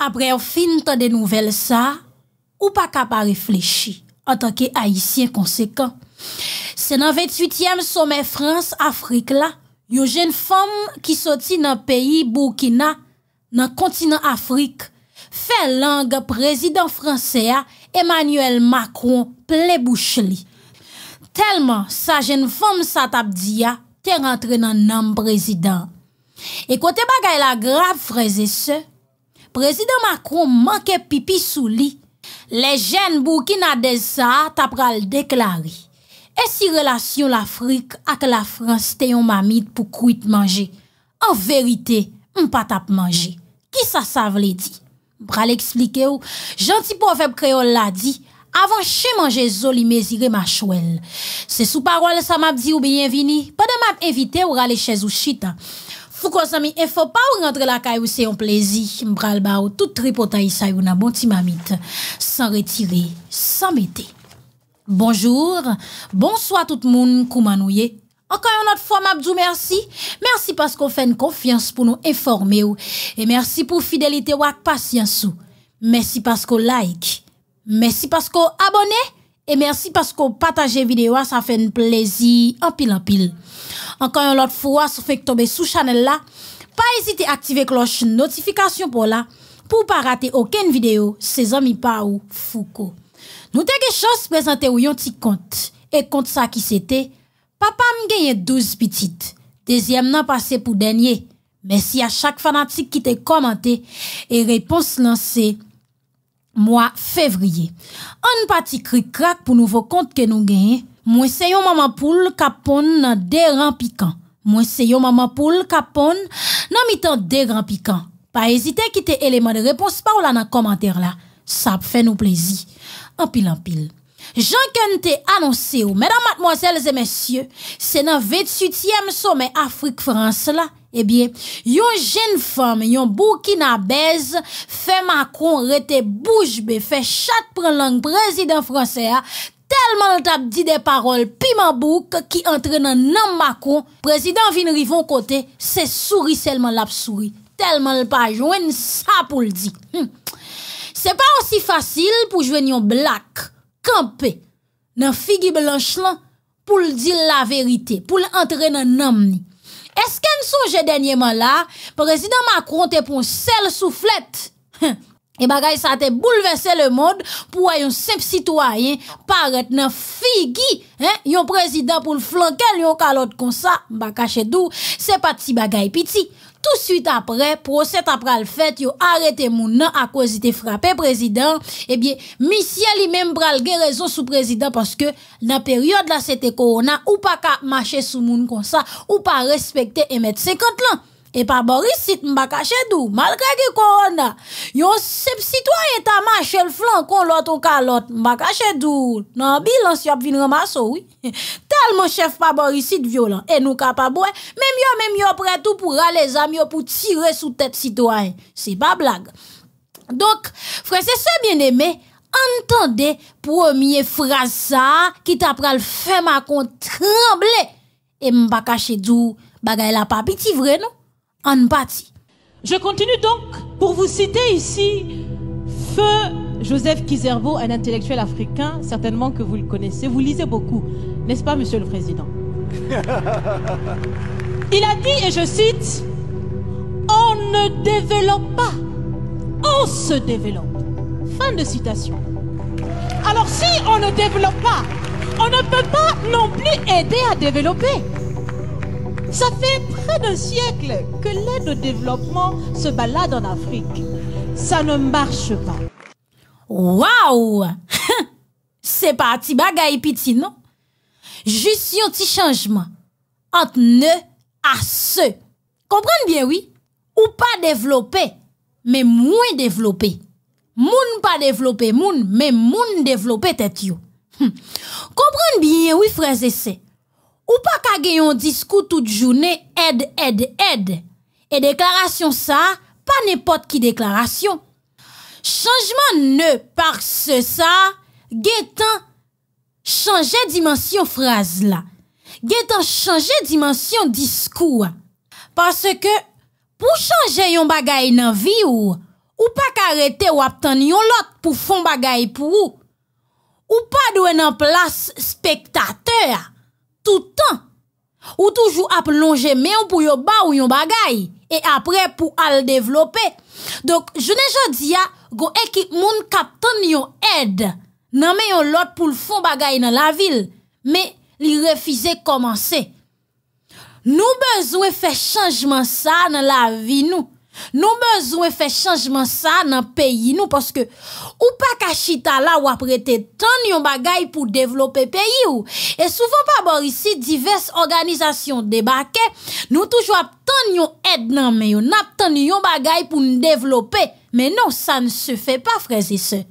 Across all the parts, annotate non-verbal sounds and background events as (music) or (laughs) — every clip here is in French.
apre yo fin tan de nouvel sa, ou pa kapa reflechi, an tanke haisyen konsekant. Se nan 28e Somme Frans Afrik la, yo jen fom ki soti nan peyi Bokina, nan kontinant Afrik, fe lang prezident franse a, Emmanuel Macron plebouche li. Telman sa jen fom sa tap di ya, te rentre nan nan prezident. E kote bagay la grap freze se, Prezident Macron manke pipi sou li. Le jen bou ki na de sa tap ral deklari. E si relasyon l'Afrique ak la France teyon mamit pou kou it manje? An verite, m pa tap manje. Ki sa sa vle di? Ral explike ou, janti pou an feb kreol la di, avan che manje zo li mezire ma chouel. Se sou parwale sa map di ou bienvini, pa de map evite ou rale che zou chita. Fouko Sami, il faut pas rentrer la caille c'est un plaisir. M'bral ba ou tout tripotaï sa yon a bon timamite. Sans retirer, sans mettre. Bonjour, bonsoir tout le monde, Encore une autre fois, Mabdou, merci. Merci parce qu'on fait une confiance pour nous informer. Et merci pour fidélité ou patience. Ou. Merci parce qu'on like. Merci parce qu'on abonnez. Et merci parce que partager vidéo, ça fait un plaisir en pile en pile. Encore une autre fois, si vous tomber sous channel là, pas hésiter à activer cloche notification pour là, pour pas rater aucune vidéo, ses amis pas ou Foucault. Nous quelque chose présenté ou petit compte. Et compte ça qui c'était, papa m'a gagné 12 petites. Deuxième n'a passé pour dernier. Merci à chaque fanatique qui t'a commenté et réponse lancée. Mwa fevriye, an pati kri krak pou nou vokont ke nou genye, mwen se yon maman pou l kapon nan deran pikant. Mwen se yon maman pou l kapon nan mitan deran pikant. Pa ezite ki te eleman de repons pa ou la nan komantere la, sa ap fe nou plezi. Anpil anpil, jankan te anonse ou, medan matmoazelze mesye, se nan 28e sommet Afrik Frans la, Ebyen, eh yon jen fome, yon bou ki na bez, fe makon rete boujbe, fe chat pran lang prezident franse a, telman l tap di de parol pi mabouk ki entre nan nam makon, prezident vin rivon kote, se souri selman lap souri, telman l pa jwen sa pou l di. Hm. Se pa osi fasil pou jwen yon blak, kampe, nan figi blanch lan pou l di la verite, pou l entre nan nam ni. Est-ce qu'elle souge dernièrement là, président Macron te pour seul soufflette? Hum. Et bagay ça te bouleversé le monde pour un simple citoyen paraître dans figi, hein, yon président pour le flanquer, un calotte comme ça, m'a bah, caché d'où, c'est pas si bagay petit. Tout suite apre, prosed apre al fet, yo arete moun nan akwezite frape prezident, ebyen, eh misye li menm pral ge rezo sou prezident, paske nan peryode la sete korona, ou pa ka mache sou moun konsa, ou pa respekte emet 50 lan. Et pa borisit mba kachedou, malgré malgré corona, yon sep citoyens ta mache le flanc, kon lot ou kalot, Non, Non, Non, si y'a vin ramasser, oui. (laughs) Tellement chef pa borisit violent, Et nous, nous même yon, même yo prêt tout pour aller les amis pour tirer sous tête, citoyen. C'est pas blague. Donc, frère, c'est ce bien aimé phrase, entende phrase frasa ki ta pral m'a trembler Et Et mba d'où bagay la papi t'y vrai, non je continue donc pour vous citer ici Feu Joseph Kizerbo, un intellectuel africain, certainement que vous le connaissez, vous lisez beaucoup, n'est-ce pas, Monsieur le Président (laughs) Il a dit, et je cite, On ne développe pas, on se développe. Fin de citation. Alors si on ne développe pas, on ne peut pas non plus aider à développer. Ça fait près d'un siècle que l'aide au développement se balade en Afrique. Ça ne marche pas. Waouh! (laughs) C'est parti bagaille piti, non? Juste un petit changement entre ne à ce. Comprenez bien, oui? Ou pas développé, mais moins développé. Moun pas développé, moun, mais moun développé, tête yo. Hum. Comprenez bien, oui, frères et sœurs. gen yon diskou tout jounè, ed, ed, ed. E deklarasyon sa, pa nepot ki deklarasyon. Chanjman ne, par se sa, gen tan chanje dimensyon fraz la. Gen tan chanje dimensyon diskou. Parce ke, pou chanje yon bagay nan vi ou, ou pa karete wap tan yon lot pou fon bagay pou ou, ou pa dwen nan plas spektate toutan. Ou toujou ap lonje men ou pou yo ba ou yon bagay. E apre pou al devlope. Dok, jene jodi ya go ekik moun kapton yon ed nan men yon lot pou l'fon bagay nan la vil. Men li refize komanse. Nou bezwe fe chanjman sa nan la vi nou. Nou bezwen fè chanjman sa nan peyi nou paske ou pa kachita bon, la wap rete ton yon bagay pou devlope peyi ou. E soufan pa bor isi, divers organizasyon debake, nou touj wap ton yon ed nan men yo, nap ton yon bagay pou nou devlope. Men nou, sa ne se fè pa freze se.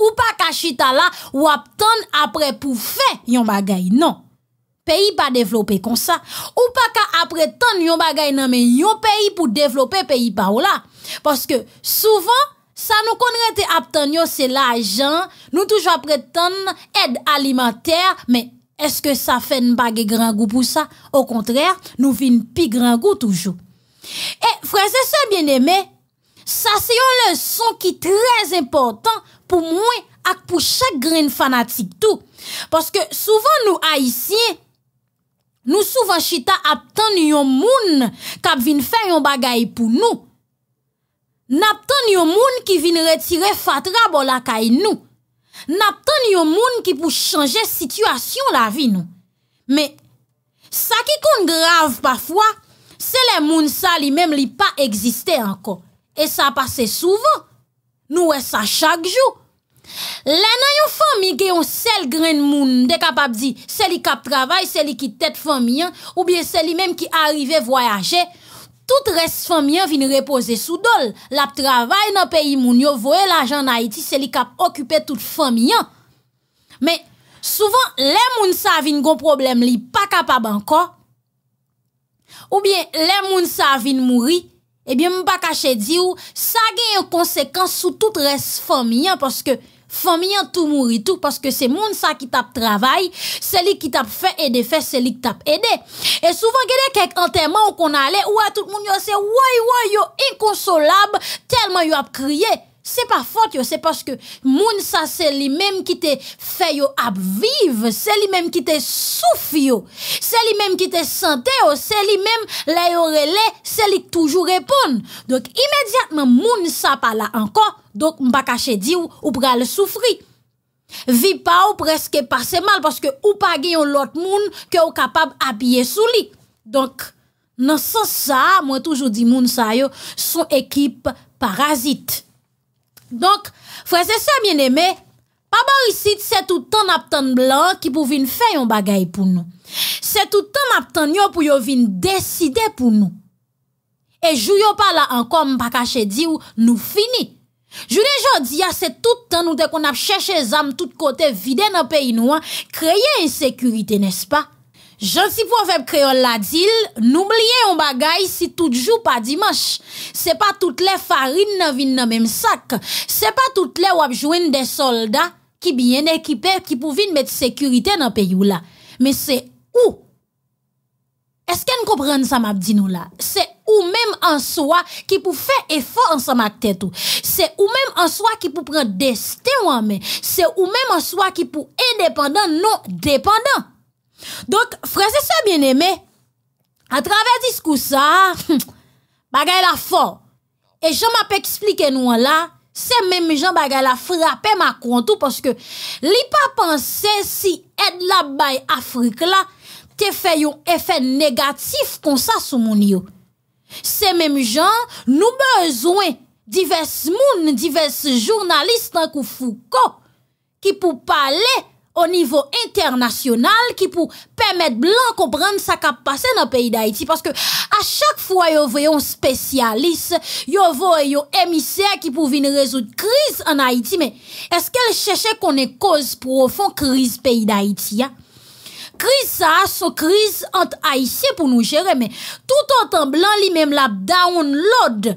Ou pa kachita la wap ton apre pou fè yon bagay, nou. peyi pa devlope kon sa. Ou pa ka apretan yon bagay nan men yon peyi pou devlope peyi pa ou la. Paske souvan, sa nou kon rete aptan yon sel ajan, nou toujwa apretan ed alimenter, men eske sa fen bagay gran gou pou sa. Ou kontrèr, nou vin pi gran gou toujou. E, franse se bien eme, sa se yon lè son ki trèz important pou mwen ak pou chak gren fanatik tou. Paske souvan nou aisyen Nous souvent, chita ap gens yon moun kap vin fè yon bagay pou nou. des gens yon moun ki vin retire fatra bo nous, nou. des yon moun ki pou chanje situation la vie. nou. mais ça ki kon grave parfois c'est les moun sa li même li pa existé anko. Et sa passe souvent. Nous chaque ça chaque jou. Le nan yon fami genyon sel gren moun de kapap di, seli kap travay, seli ki tet fami an, ou bien seli menm ki arive voyaje, tout res fami an vin repose sou dol. Lap travay nan peyi moun yo voye la jan na iti, seli kap okupe tout fami an. Men, souvan le moun sa vin gon problem li pa kapap anko, ou bien le moun sa vin mouri, ebyen mou pa kache di ou, sa genyon konsekans sou tout res fami an, paske, Fon mi an tou mouri tou, paske se moun sa ki tap travay, seli ki tap fè, edè fè, seli ki tap edè. E souvan gèdè kèk anterman ou kon ale, ou a tout moun yo se woy woy yo inkonsolab, telman yo ap kriye. c'est pas faute c'est parce que moun ça c'est lui même qui t'a fait yo vivre c'est lui même qui t'a souffert, c'est lui même qui t'a santé yo c'est lui même qui c'est lui toujours répond donc immédiatement moun ça pas là encore donc m'pa cacher di ou, ou pral souffrir vi pas ou presque passé mal parce que ou pa lot l'autre moun que ou capable habiller sous lui. donc dans sens ça moi toujours dit moun ça yo son équipe parasite Donk, fwese se mjen eme, pa ba bon ou sit se toutan ap tan blan ki pou vin fè yon bagay pou nou. Se toutan ap tan yo pou yo vin deside pou nou. E jou yo pala ankom pa kache di ou nou fini. Jou de jodi ya se toutan ou de kon ap chèche zanm tout kote vide nan pe inouan, kreye insekurite nespa. Gentil proverbe créole la dit, n'oubliez un bagay si tout joue pas dimanche. C'est pas toutes les farines viennent dans nan même sac. C'est pas toutes les des soldats qui bien équipés qui pouvin mettre sécurité dans pays là. Mais c'est où est-ce qu'on comprend ça m'a dit là C'est ou même en soi qui pour faire effort ensemble avec tête C'est ou même en soi qui pour prendre destin en C'est ou même en soi qui pour indépendant non dépendant. Donc, frère, c'est ça bien aimé. À travers discours ça, (laughs) bagay la fort. Et je m'appelle expliqué nous là, c'est même gens, bagay la frappé ma tout parce que li pas pensé si aide la là fait un effet négatif comme ça sur mon monde. C'est même gens, nous besoin divers moun, divers journalistes en Foucault qui pour parler au niveau international qui pour permettre blanc comprendre sa qui passé dans le pays d'Haïti parce que à chaque fois yo voyez un spécialiste yo voyez un émissaire qui pouvait venir résoudre crise en Haïti mais est-ce qu'elle cherchait qu'on ait cause profonde crise pays d'Haïti hein? Crise ça, son crise entre Haïtiens pour nous gérer, mais tout autant blanc lui-même la download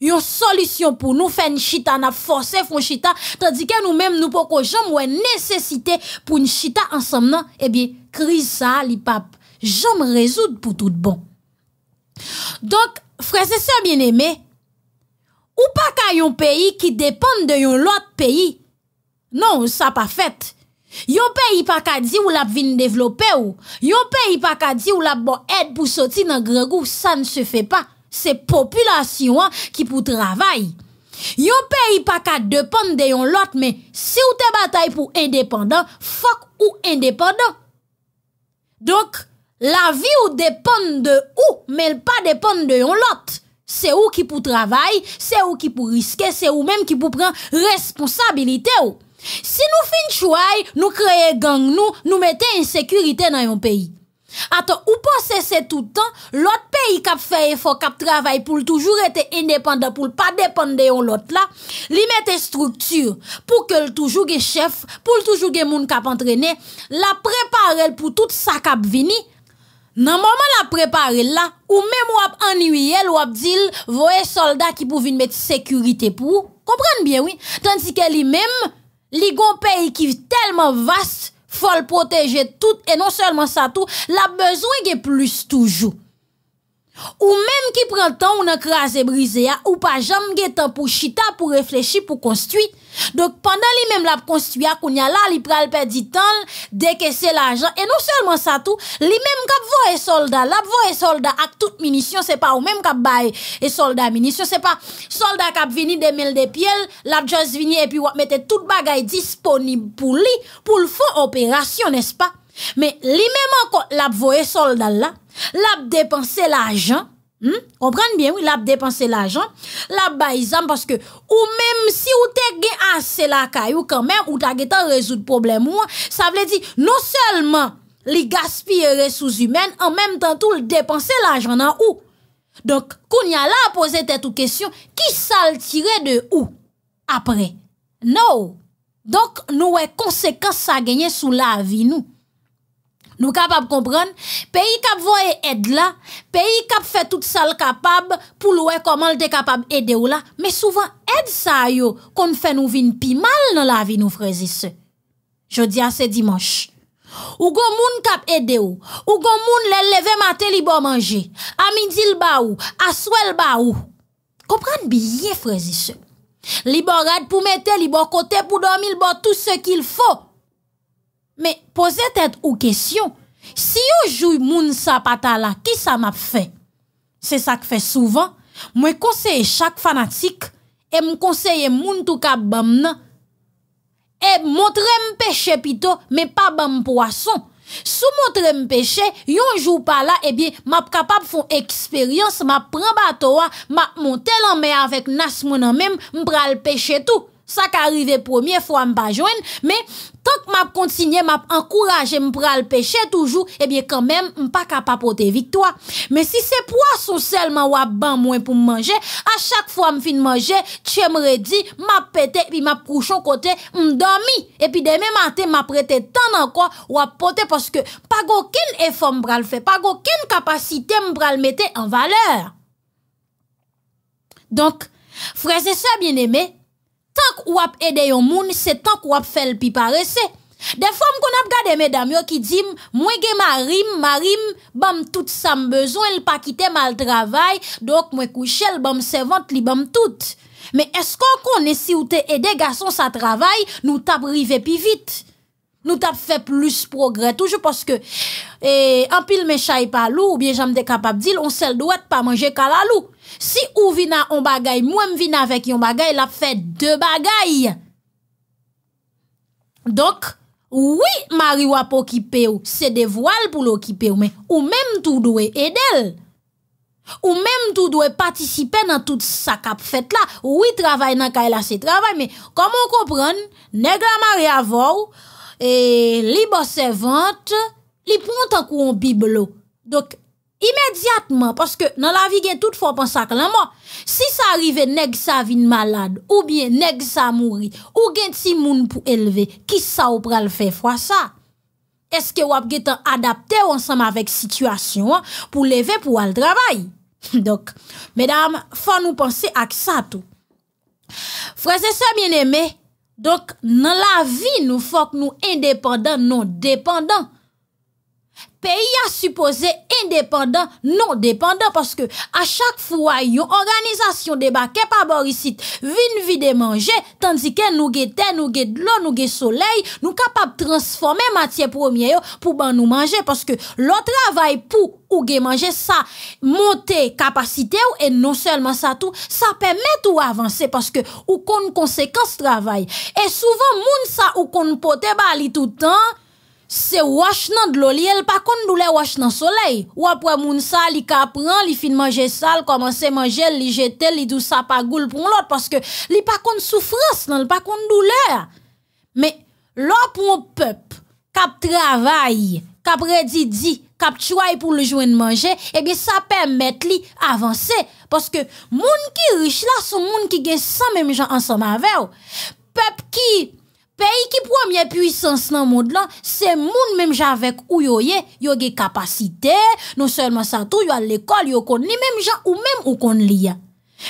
une solution pour nous faire une chita, n'a forcé une chita, tandis que nous-mêmes, nous pouvons jamais nécessité pour une chita ensemble, non? Eh bien, crise ça, l'IPAP, jamais résoudre pour tout bon. Donc, frères et sœurs bien-aimés, ou pas qu'à un pays qui dépend de un autre pays. Non, ça pas fait. Yon pays pas qu'à dire ou la vin développer ou, yon pays pas qu'à dire ou la bon aide pour sortir dans grand goût, ça ne se fait pas. Se populasyon an ki pou travay. Yon peyi pa ka depan de yon lot, men se ou te batay pou indepandan, fok ou indepandan. Donk, la vi ou depan de ou, men pa depan de yon lot. Se ou ki pou travay, se ou ki pou riske, se ou men ki pou pran responsabilite ou. Si nou fin chouay, nou kreye gang nou, nou mette insekurite nan yon peyi. Ata ou pa sese toutan, lot peyi kap feye fok kap travay pou l'toujou rete indepanda pou l'pa depande yon lot la, li mette struktur pou ke l'toujou ge chef, pou l'toujou ge moun kap antrene, la preparel pou tout sa kap vini, nan moman la preparel la, ou mem wap anuyel, wap dil, voye solda ki pou vin mette sekurite pou ou, komprende bien, oui, tansi ke li mem, li gon peyi ki telman vaste, Fol poteje tout e non selman sa tout, la bezwen gen plus toujou. Ou menm ki pren tan ou nan kras e brize ya, ou pa jam gen tan pou chita, pou reflechi, pou konstuit. Dok, pandan li menm la pou konstuit ya, koun ya la, li pral perdi tan, deke se la jan. E non selman sa tou, li menm kap vo e solda, la pou vo e solda ak tout minisyon, se pa ou menm kap bay e solda minisyon, se pa. Solda kap vini de mel de piel, la pou jaz vini, epi wap mette tout bagay disponib pou li, pou l'fon operasyon, nes pa. Mais lui-même encore l'a voyé soldat là, l'a dépensé l'argent, comprenne hmm? comprenez bien oui, l'a dépensé l'argent, l'a baïzam parce que ou même si ou t'es assez la caillou quand même ou t'a gain résoudre problème ou, ça veut dire non seulement les gaspiller sous humaines en même temps tout le dépenser l'argent ou Donc qu'on y a là question qui ça de où après. Non. Donc nous est conséquence ça gagner sous la vie nous. Nou kap ap kompran, peyi kap voye ed la, peyi kap fe tout sal kapab pou loue koman l dey kapab ede ou la, me souvan ed sa yo kon fe nou vin pi mal nan la vi nou frezise. Jodi an se dimanche, ou gon moun kap ede ou, ou gon moun le leve mate li bo manje, a midi l ba ou, a swel ba ou, kompran biye frezise. Li bo rad pou mete, li bo kote pou domi l bo tout se kil fo. Mais posez tête ou question. Si vous joue moun sa patala, qui ça m'a fait? C'est ça que fait souvent. Moi conseille chaque fanatique et me conseille moun tout ka bam nan. Et montre me péché pito, mais pas bam poisson. Sou montre me péché, yon joue pas là, et eh bien, m'a capable font expérience, m'a prend bateau, m'a monter en mer avec nas moun en même, m'pral pêcher tout. Ça qui arrive première fois m'pa joindre, mais tant m ap kontinye, m ap ankouraje, m pral peche toujou, e bie kanmem, m pa kapapote viktoa. Men si se po son selman wap ban mwen pou m manje, a chak fwa m fin manje, tche m redi, m ap pete, pi m ap kouchon kote, m domi, e pi deme mante, m ap rete tan anko wap pote, poske pa goken e fwa m pral fe, pa goken kapasite m pral mette an valeur. Donk, freze sa bieneme, tank wap ede yon moun, se tank wap fel pi parese, De fwa m kon ap gade me damyo ki jim Mwen gen ma rim, ma rim Bam tout sa m bezon El pa kite mal travay Dok mwen kouche el bam sevant li bam tout Me esko kon esi ou te ede Gason sa travay Nou tap rive pi vit Nou tap fe plus progre Toujou poske Ampil eh, me chay pa lou Ou bien janm de kapap dil On sel doit pa manje ka la lou Si ou vina on bagay Mwen vina vek yon bagay Lap fe de bagay Dok Oui, Marie wap occupé c'est des pour l'occuper mais ou même tout doué aider. Ou même tout doit participer dans tout sa cap fait là. Oui, travail dans la c'est travail, mais comment comprendre, nègre Marie avou, et libre servante, li prend un coup en biblo Donc, immédiatement, parce que dans la vie, il y tout penser à la mort. Si ça arrive, nèg ça vient malade, ou bien nèg ça mourit, ou gen ti moun pour élever, qui ça ou pral faire fois ça? Est-ce que vous ap adapté ensemble avec situation pour lever pour le travail? (laughs) Donc, mesdames, faut nous penser à ça tout. Frères et sœurs bien-aimés, donc, dans la vie, nous faut que nous indépendants, non dépendants. Pays a supposé Independant, non dependant Paske a chak fwa yon organizasyon de ba Kepa borisit vinvi de manje Tandike nou ge ten, nou ge lon, nou ge soley Nou kapap transforme matye promye yo Pou ban nou manje Paske lo travay pou ou ge manje Sa monte kapasite ou E non selman sa tou Sa pemet ou avanse Paske ou kon konsekans travay E souvan moun sa ou kon pote bali toutan c'est wash nan de l'eau li elle pas konn doule wash nan soleil ou après moun sa li ka prend li fin manger sa, commencer manger li jete li dou sa pa goul pour l'autre parce que li pas konn souffrance nan li pas konn douleur mais là, pour un peuple kap travail kap redi di kap choy pour le joindre manger eh bien ça permet li avancer parce que moun ki riche là sont moun ki gen sans même gens ensemble avec peuple qui première puissance dans le monde là, c'est moun même j'avec ou yo yé, yo ge capacité, non seulement ça tout, yo à l'école, yo kon les même gens ou même ou kon li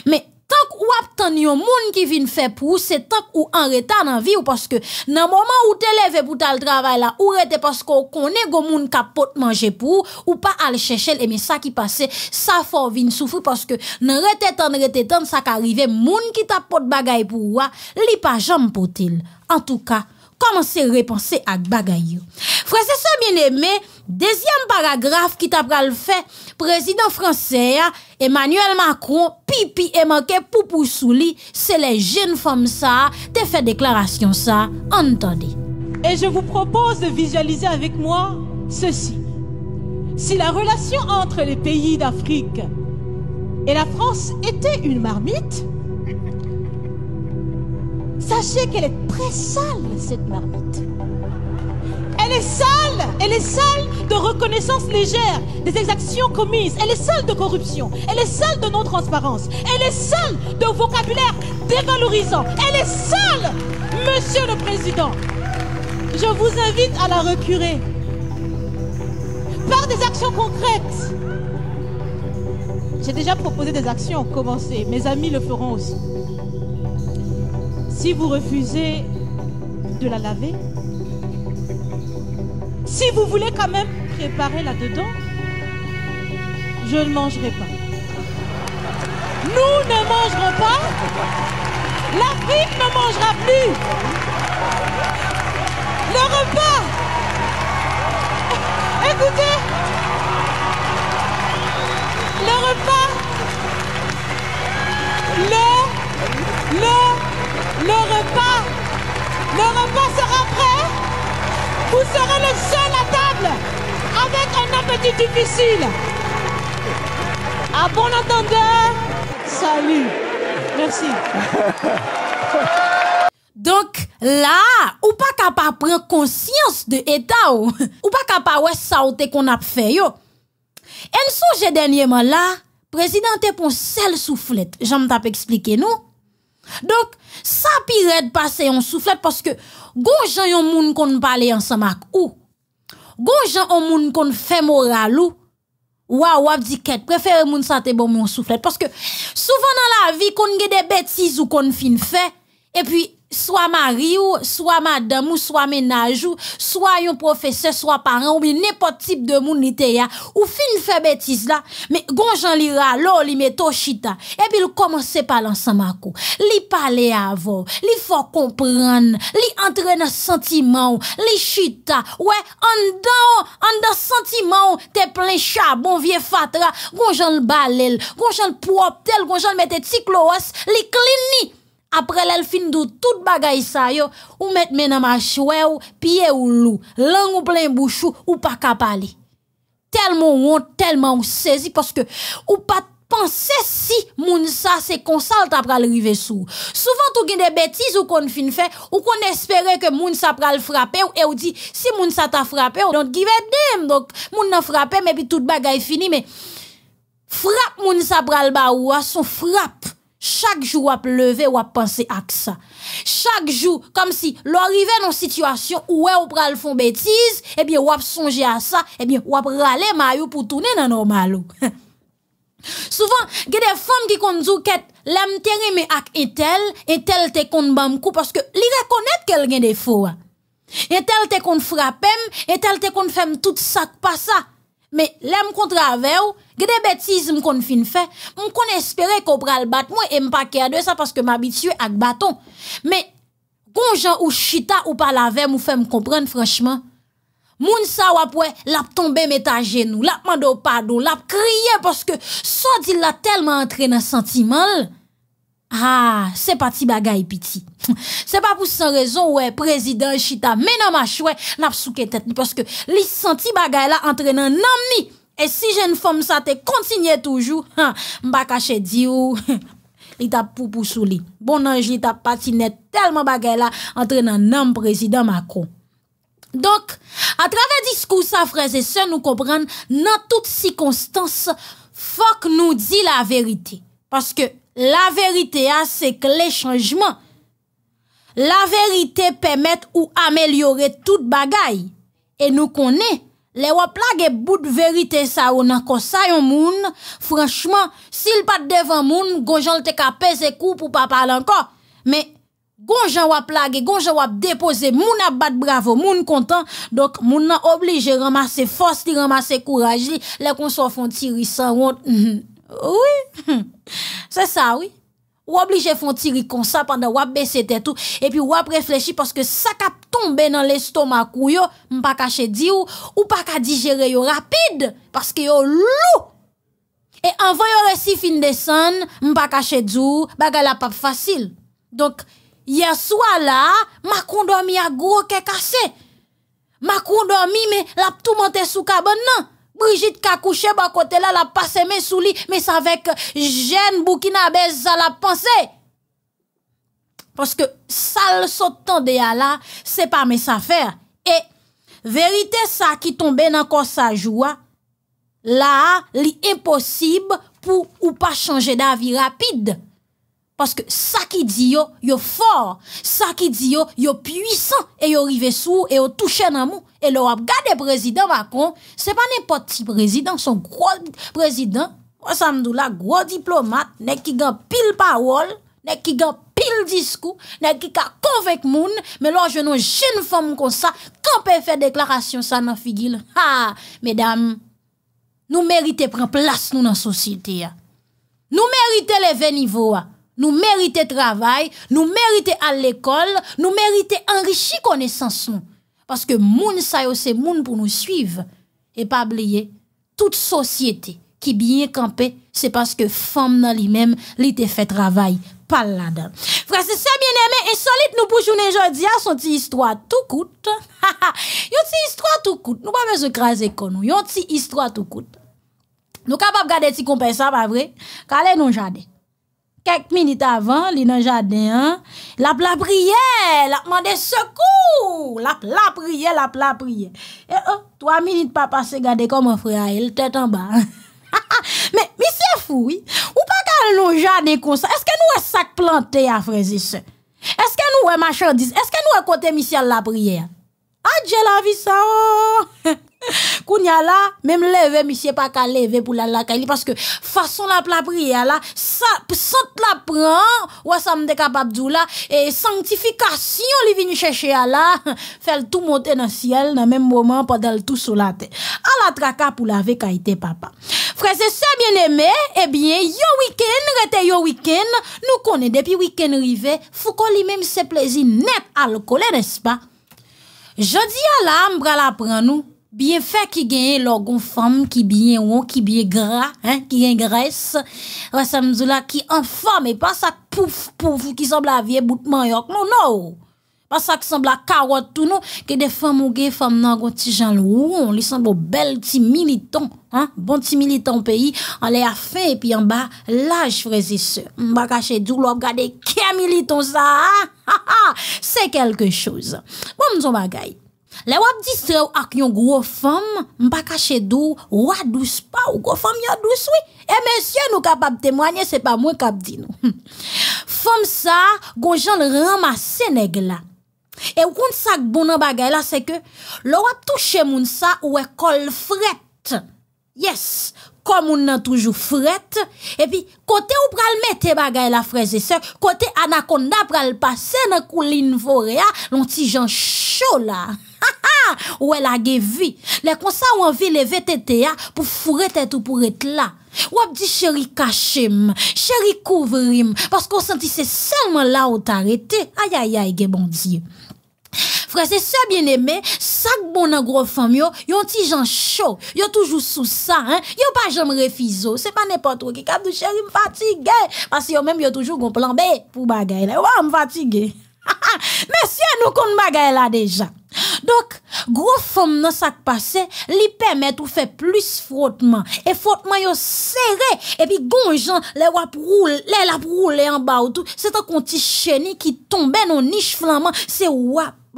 Mais tant que ou attend yon moun qui vient faire pour c'est tant ou en retard dans vie ou parce que dans moment où t'es levé pour le travail là ou rete parce qu'on connaît go moun capote manger pour ou pas aller chercher et eh mais ça qui passait ça fort vinn souffrir parce que nan rete tan rete tan ça qui arrivé moun qui tapote bagay pour ou li pas jamais potil en tout cas à repenser à bagayou? Frère, c'est ça, bien aimé deuxième paragraphe qui ta le fait. Président français, hein, Emmanuel Macron pipi et manqué poupou souli C'est les jeunes femmes ça, t'es fait déclaration ça, entendez. Et je vous propose de visualiser avec moi ceci. Si la relation entre les pays d'Afrique et la France était une marmite, Sachez qu'elle est très sale, cette marmite. Elle est sale, elle est sale de reconnaissance légère des exactions commises. Elle est sale de corruption. Elle est sale de non-transparence. Elle est sale de vocabulaire dévalorisant. Elle est sale, monsieur le président. Je vous invite à la recurer par des actions concrètes. J'ai déjà proposé des actions commencé. Mes amis le feront aussi si vous refusez de la laver, si vous voulez quand même préparer là-dedans, je ne mangerai pas. Nous ne mangerons pas. L'Afrique ne mangera plus. Le repas. (laughs) Écoutez. avec un appétit difficile. À bon entendeur, salut. Merci. (laughs) Donc là, ou pas capable prendre conscience de l'état. ou, (laughs) ou pas capable de ça qu'on a fait yo. En sujet dernièrement là, président te pour sel soufflette. J'aime t'expliquer, expliquer nous. Donc ça pire de passer en soufflette parce que gon gens yon moun en ce ensemble ou Gonjan on moun kon fait moral ou à wap di ket, préfère moun bon moun soufflet. Parce que souvent dans la vie, kon gen des bêtises ou kon fin fait, et puis Soa ma ri ou, soa ma dam ou, soa menaj ou, soa yon profese, soa paran ou, mi nepo tip de moun nite ya, ou fin fe betis la, mi gonjan li ralo, li meto chita, epi li komanse palan san mako. Li pale avon, li fo kompran, li antre nan sentiman ou, li chita, oue, an dan, an dan sentiman ou, te plen chabon, vie fatra, gonjan l balel, gonjan l po optel, gonjan l mete tiklo os, li klini, Après l'elfin fin tout bagay sa yo, ou met mena ma chouè ou, ou lou, lang ou plein bouchou, ou pas kapali. Tellement ou tellement ou ou que que ou pas pense si moun sa se konsal après pral rive sou. Souvent tout gen de bêtises ou kon fin fait ou kon espere que moun sa pral frappe ou, ou di, si moun sa ta frappé ou, don't give a damn, donc moun nan frappé, mais puis tout bagay fini, mais frappe moun sa pral ba ou, a son frappe. Chaque jour, on lever, on penser à ça. Chaque jour, comme si l'arrivée dans une situation où on pral font bêtise, eh bien, on songer à ça, eh bien, on râler maillot pour tourner dans normal. (laughs) Souvent, il y a des femmes qui conduisent qu'elles l'âme mais avec un tel, un tel te kon bam coup parce que li reconnaît qu'elle a des faux. Un tel te kon frappem, un tel te kon femme tout ça pas ça. Me, le m kontra ave ou, gde betiz m kon fin fe, m kon espere ko pral bat, mwen e m pa kede sa paske m abitye ak baton. Me, kon jan ou chita ou pal ave m ou fe m kompren franchman, moun sa wapwe lap tombe meta genou, lap mando padou, lap kriye paske sa di la telman entre nan senti mal. Ha, ah, se pati bagay piti. C'est pas pour sans raison, ouais, président Chita, mais non, ma chouette, n'a pas tête, parce que li senti bagay là entraînant un mi. Et si une femme ça te continue toujours, ha, hein, caché di ou, (laughs) li pou pou Bon ange li t'a patinet tellement bagay là un homme président Macron. Donc, à travers discours ça, frères et sœurs, nous comprenons, dans toutes circonstances, faut que nous dit la vérité. Parce que la vérité, ah, c'est que les changements, la vérité permet ou améliorer tout bagay. et nous connaît, les wap bout bout vérité sa ou nan konsay yon moun, franchement sil pas devant moun, gonjan lte ka pese kou pou pa parler encore. Mais, gonjan wap lage, gonjan wap depose, moun ap bravo, moun content donc moun nan oblige ramasse force li, ramasse courage. li, le kon so tiri sans (laughs) oui, (laughs) c'est ça oui ou obligé font tirer comme ça pendant ou baisser tout et puis ou réfléchir parce que ça cap tomber dans l'estomac ou yo pas caché di ou, ou pas ka digérer yo rapide parce que yo lou et avant yo récit fin descend pas caché dou baga la pas facile donc hier soir là ma condomi a gros cassé ma condomi mais la tout monter sous cabane non Brigitte couché à côté là, la passe mes sous lit, mais c'est avec jeune Boukina à la pensée. Parce que le sautant de là, c'est pas mes affaires. Et vérité ça qui tombe dans sa joie, là, impossible pour ou pas changer d'avis rapide. Parce que ça qui dit yo, yo fort. Ça qui dit yo, yo puissant. Et yo rive sous et yo touche dans mou. Et le regardez gade président Macron, c'est pas n'importe qui président, son gros président, Samdou la gros diplomate, n'est qui gagne pile parole, n'est qui gagne pile discours, qui qui ka convainc moun, mais là je non jeune femme comme ça, quand peut faire déclaration ça nan figil. Ha, mesdames, nous méritons prendre place nous dans la société. Nous méritons lever niveau. Nous méritons travail, nous méritons à l'école, nous méritons enrichir connaissance nous. Paske moun sayo se moun pou nou suiv, e pa bleye, tout sosyete ki biye kampe, se paske fam nan li men, li te fe travay, pal la (laughs) dan. Fransese, se mien eme, insolite nou poujounen jodi, a son ti istwa tou kout. Yon ti istwa tou kout, nou pa mè se krasè kon nou, yon ti istwa tou kout. Nou kapap gade ti kompensab avre, kale nou jadek. quelques minutes avant, li dans jardin, hein. la la prière, la demandé secours, la la prière, la la prière. Et oh, trois minutes pas passé, comme comment frère, il tête en bas. (laughs) mais, monsieur fou, oui. Ou pas qu'à nous jardin comme ça. Est-ce que nous sommes sac planté à frères Est-ce que nous sommes marchandise? Est-ce que nous sommes côté monsieur, la prière? Adieu ah, la vie ça, oh! (laughs) (laughs) Koun ya la, mèm leve, mi sye pa ka leve pou la lakali Paske fason la plapri ya la, sat la pran Ou asam deka pabdou la, e sanktifikasyon li vini chèche ya la (laughs) Fèl tout montè nan syel, nan mèm mouman, padèl tout solate A la traka pou la ve kaitè papa Frese se mèmè, ebyen, eh yo wikèn, rete yo wikèn Nou konè depi wikèn rive, fou kon li mèm se plezi net al kole, nespa Je di ya la, mpralapran nou Biye fè ki genye logon fèm ki biye ou, ki biye gra, ki genye gres. Wè sa mzou la ki an fèm e pa sa pouf pouf ki sèmbla vie boutman yok nou nou. Pa sa ki sèmbla karot tou nou, ki de non, non. fèm ou ge fèm nan gwen ti janlou. Li sèmbou bel ti militon. Bon ti militon peyi, an lè a fèm e pi an ba laj frezise. Mba kache djou logade ke militon sa. (laughs) Se kelke chouz. Bon mzou bagay. Le wap di sre ou ak yon gro fom, mpa kache dou, wadous pa ou gro fom yadous wè. E men syen nou kap ap temwanyen, se pa mwen kap di nou. (laughs) Fom sa, gonjan ram a Seneg la. E woun sa k bonan bagay la, se ke, le wap touche moun sa ou e kol fret. Yes! Komoun nan toujou frete, epi kote ou pral met e bagay la freze se, kote anakonda pral pase nan kou lin vore a, lonti jan chou la. (laughs) Ha ha, ou el age vi, le konsa ou anvi le ve tete ya pou frete etou pou ete la. Ou ap di cheri kachem, cheri kouvrim, paskou sentise selman la ou tarete, ayayay ge bondye. Frè, se se bien eme, sak bon nan grov fam yo, yon ti jan chou. Yo toujou sou sa, yo pa jom refizo. Se pa ne patro ki kab dou chen, yon fatige. Pasi yo menm yo toujou gon plan, be, pou bagay la. Wou, yon fatige. Me sien nou kon bagay la deja. Dok, grov fam nan sak pase, li pemet ou fe plis frotman. E frotman yo sere, e pi gon jan le wap roule, le lap roule an ba ou tou. Se ta kon ti cheni ki tombe nou nish flanman, se wap.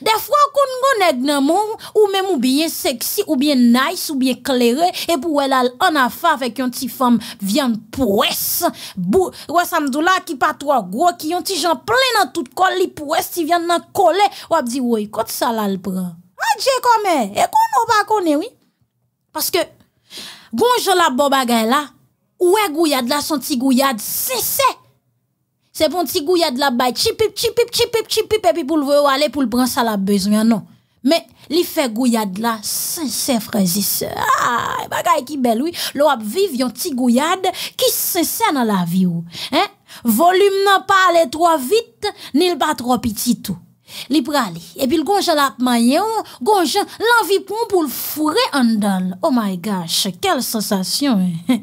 De fwa kon gwenèd nan moun ou mèm ou biye seksi ou biye nays ou biye klerè E pou wè lal an afa fèk yon ti fèm vyan pwès Wè samdou la ki pat wè gwo ki yon ti jan plè nan tout kol li pwès ti vyan nan kole Wè bdi wè kòt sa lal pran Wè dje komè, e kon wè ba konè wè Paske, gwenjè la bo bagay la, wè gouyad la son ti gouyad sè sè Se pon ti gouyad la bay, chipip, chipip, chipip, chipip, epi pou l vwe ou ale pou l bran sa la bezwen, non. Me, li fe gouyad la, se se frezise, aaa, e bagay ki bel ou, lo ap viv yon ti gouyad ki se se nan la vi ou, he? Volume nan pa ale troa vit, ni l bat ro pitit ou. Li prale, epi l gonje la ap maye ou, gonje la vi pon pou l fure andal. Oh my gosh, kel sensasyon, he?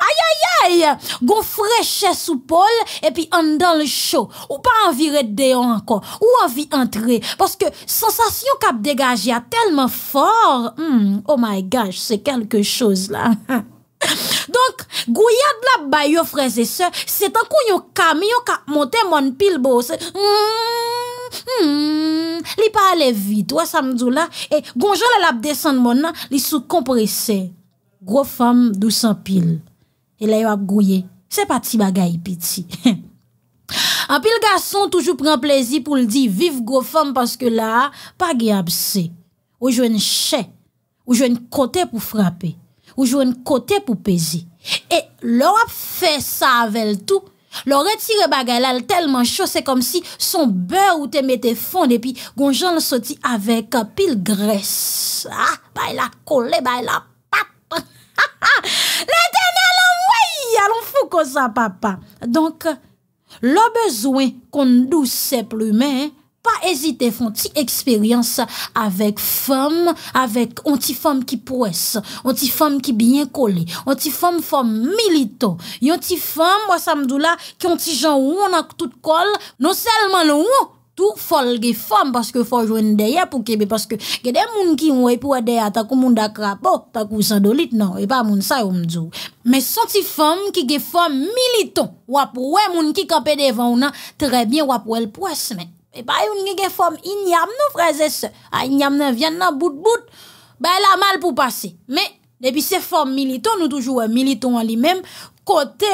Ayayay, gon freche sou pol, epi an dan le chou, ou pa an viret deyon anko, ou an vi entre, paske sensasyon kap degaj ya telman for, hmm, oh my gosh, se kelke chouz la. (laughs) Donk, gouyad la bayo freze se, se tankou yon kamiyon kap monte mon pil bo, se, hmmm, hmmm, hmm. li pa ale vit, wè sa mdou la, e gonjol la lap desen mon nan, li sou kompresse. Grofam dousan pil. E la yo ap gouye. Se pati bagay piti. An pil gason toujou pren plezi pou l di. Viv grofam paske la. Pa ge ap se. Ou jwen chè. Ou jwen kote pou frape. Ou jwen kote pou pezi. E lor ap fe sa avèl tou. Lor etire bagay lal telman chò. Se kom si son bè ou te mette fond. E pi gon jan l soti avèk an pil gres. A ah, bay la kole bay la. Le dene alon woy, alon fou ko sa papa. Donk, lo bezwen kon dou seplu men, pa ezite fon ti eksperyans avek fom, avek onti fom ki pwes, onti fom ki byen kole, onti fom fom milito, yon ti fom, wosam dou la, ki onti jan wou nan tout kol, non selman loun wou. tout fol ge femmes parce que faut joindre derrière pour que parce que il y a des moun qui ont pour derrière tant que moun d'akrapo tant que sandolite non et pas moun ça ou m'dou mais senti femme qui des femmes militant ou pour moun qui camper devant ou nan très bien ou pour elle pour mais et pas une ge femme ignam non frères et sœurs a ignam nan vient nan bout bout ben la mal pour passer mais depuis ces formes militants nous toujours militants en lui-même côté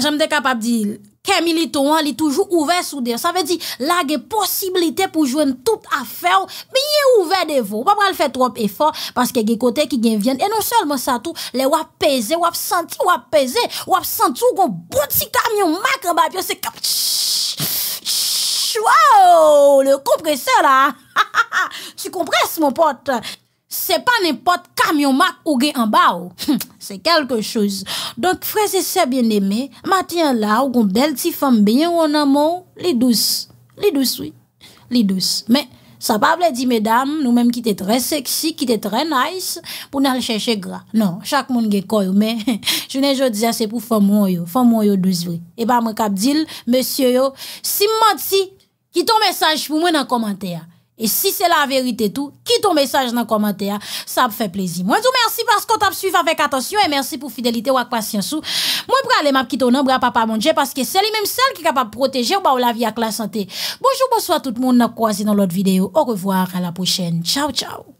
j'aime capable dire kemi li tou an, li toujou ouve sou der. Sa ve di, la ge posibilite pou jwen tout afeo, mi ye ouve devon. Pa pran le fet wap efor, paske ge kote ki gen vyen. E non selman sa tou, le wap peze, wap santi wap peze, wap santi ou kon bouti kamyon mak an ba, pi yo se kap... Wow! Le kompresor la! Si (laughs) kompres mon pot! c'est pas n'importe camion marque ou gain en bas oh. hum, c'est quelque chose donc frères et sœurs bien-aimés matin là ou gon belle petite femme bien ou en amour les douces les douces oui les douces mais ça pas veut dire mesdames nous même qui était très sexy qui était très nice pour aller chercher gras non chaque monde gain corps mais (laughs) je ne jodi c'est pour femme yo femme yo douce oui et pas bah, moi cap dire monsieur yo si menti qui ton message pour moi dans commentaire et si c'est la vérité tout, quitte ton message dans le commentaire, ça me fait plaisir. Moi, je vous remercie parce qu'on t'a suivi avec attention et merci pour fidélité ou la patience. Moi, je aller m'a quitter au papa mon parce que c'est lui-même celle qui est capable de protéger ou la vie avec la santé. Bonjour, bonsoir tout le monde, on croisé dans l'autre vidéo. Au revoir, à la prochaine. Ciao, ciao.